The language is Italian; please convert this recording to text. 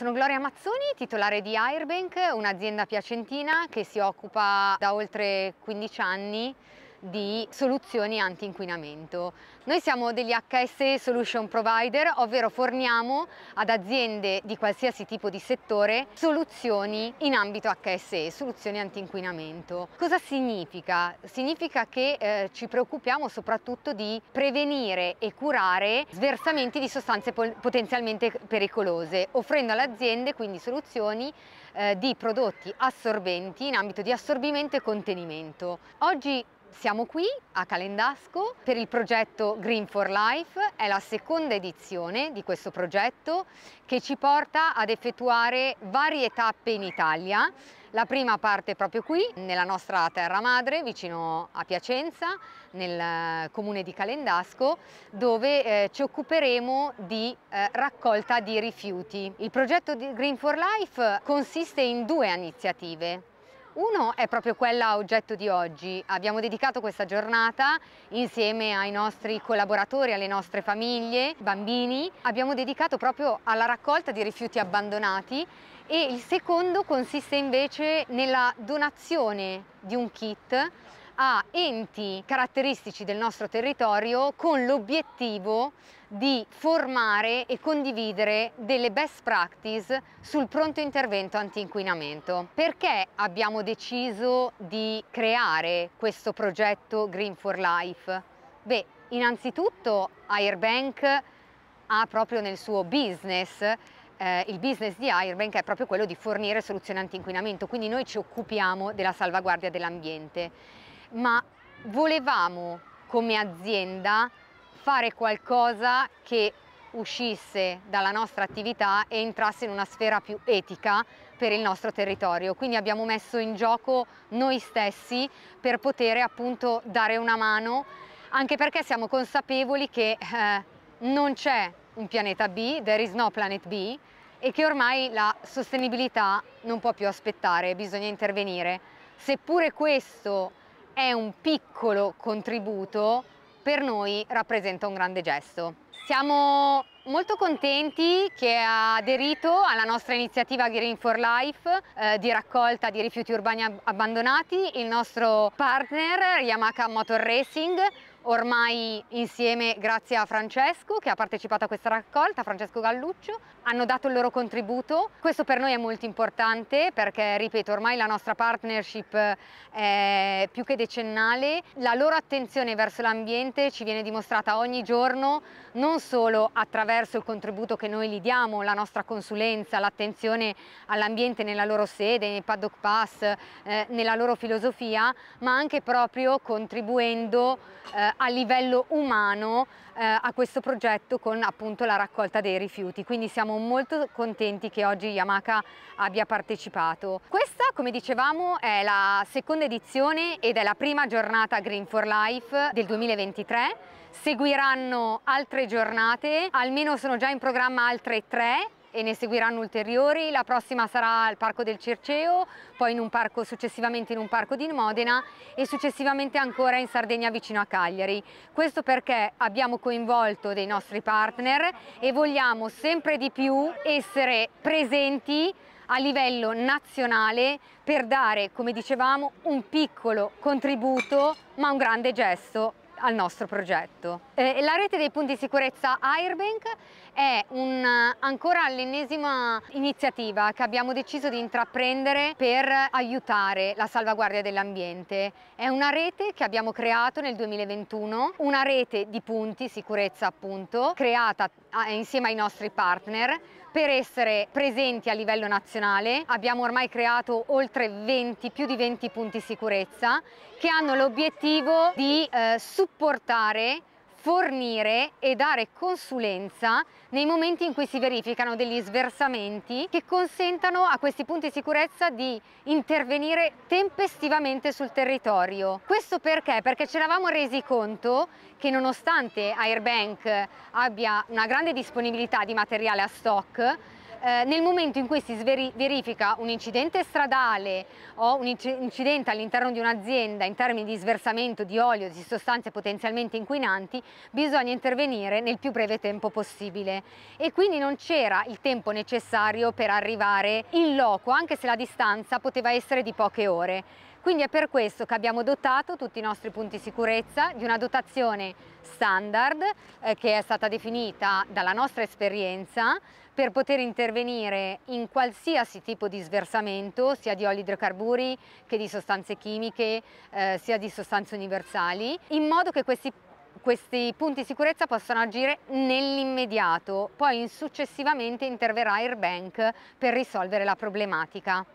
Sono Gloria Mazzoni, titolare di Airbank, un'azienda piacentina che si occupa da oltre 15 anni di soluzioni anti-inquinamento. Noi siamo degli HSE Solution Provider, ovvero forniamo ad aziende di qualsiasi tipo di settore soluzioni in ambito HSE, soluzioni anti-inquinamento. Cosa significa? Significa che eh, ci preoccupiamo soprattutto di prevenire e curare sversamenti di sostanze potenzialmente pericolose, offrendo alle aziende quindi soluzioni eh, di prodotti assorbenti in ambito di assorbimento e contenimento. Oggi siamo qui a Calendasco per il progetto Green for Life, è la seconda edizione di questo progetto che ci porta ad effettuare varie tappe in Italia. La prima parte proprio qui, nella nostra terra madre, vicino a Piacenza, nel eh, comune di Calendasco, dove eh, ci occuperemo di eh, raccolta di rifiuti. Il progetto di Green for Life consiste in due iniziative. Uno è proprio quella oggetto di oggi. Abbiamo dedicato questa giornata insieme ai nostri collaboratori, alle nostre famiglie, bambini, abbiamo dedicato proprio alla raccolta di rifiuti abbandonati e il secondo consiste invece nella donazione di un kit a enti caratteristici del nostro territorio con l'obiettivo di formare e condividere delle best practice sul pronto intervento antinquinamento. Perché abbiamo deciso di creare questo progetto Green for Life? Beh, innanzitutto Airbank ha proprio nel suo business eh, il business di Airbank è proprio quello di fornire soluzioni antinquinamento, quindi noi ci occupiamo della salvaguardia dell'ambiente ma volevamo come azienda fare qualcosa che uscisse dalla nostra attività e entrasse in una sfera più etica per il nostro territorio. Quindi abbiamo messo in gioco noi stessi per poter appunto dare una mano, anche perché siamo consapevoli che eh, non c'è un pianeta B, there is no planet B, e che ormai la sostenibilità non può più aspettare, bisogna intervenire. Seppure questo è un piccolo contributo, per noi rappresenta un grande gesto. Siamo molto contenti che ha aderito alla nostra iniziativa Green for Life eh, di raccolta di rifiuti urbani abbandonati il nostro partner Yamaha Motor Racing ormai insieme grazie a Francesco che ha partecipato a questa raccolta, Francesco Galluccio, hanno dato il loro contributo. Questo per noi è molto importante perché, ripeto, ormai la nostra partnership è eh, più che decennale, la loro attenzione verso l'ambiente ci viene dimostrata ogni giorno, non non solo attraverso il contributo che noi gli diamo, la nostra consulenza, l'attenzione all'ambiente nella loro sede, nei paddock pass, eh, nella loro filosofia, ma anche proprio contribuendo eh, a livello umano eh, a questo progetto con appunto la raccolta dei rifiuti. Quindi siamo molto contenti che oggi Yamaka abbia partecipato. Questa, come dicevamo, è la seconda edizione ed è la prima giornata Green for Life del 2023. Seguiranno altre giornate giornate, almeno sono già in programma altre tre e ne seguiranno ulteriori, la prossima sarà al Parco del Circeo, poi parco, successivamente in un parco di Modena e successivamente ancora in Sardegna vicino a Cagliari. Questo perché abbiamo coinvolto dei nostri partner e vogliamo sempre di più essere presenti a livello nazionale per dare, come dicevamo, un piccolo contributo ma un grande gesto al nostro progetto. Eh, la rete dei punti di sicurezza Airbank è un, eh, ancora l'ennesima iniziativa che abbiamo deciso di intraprendere per aiutare la salvaguardia dell'ambiente. È una rete che abbiamo creato nel 2021, una rete di punti sicurezza appunto, creata eh, insieme ai nostri partner per essere presenti a livello nazionale. Abbiamo ormai creato oltre 20, più di 20 punti sicurezza che hanno l'obiettivo di eh, supportare fornire e dare consulenza nei momenti in cui si verificano degli sversamenti che consentano a questi punti di sicurezza di intervenire tempestivamente sul territorio. Questo perché? Perché ci eravamo resi conto che nonostante Airbank abbia una grande disponibilità di materiale a stock, eh, nel momento in cui si verifica un incidente stradale o un incidente all'interno di un'azienda in termini di sversamento di olio, di sostanze potenzialmente inquinanti, bisogna intervenire nel più breve tempo possibile e quindi non c'era il tempo necessario per arrivare in loco, anche se la distanza poteva essere di poche ore. Quindi è per questo che abbiamo dotato tutti i nostri punti sicurezza di una dotazione standard eh, che è stata definita dalla nostra esperienza per poter intervenire in qualsiasi tipo di sversamento, sia di oli idrocarburi che di sostanze chimiche, eh, sia di sostanze universali, in modo che questi questi punti sicurezza possono agire nell'immediato, poi successivamente interverrà Airbank per risolvere la problematica.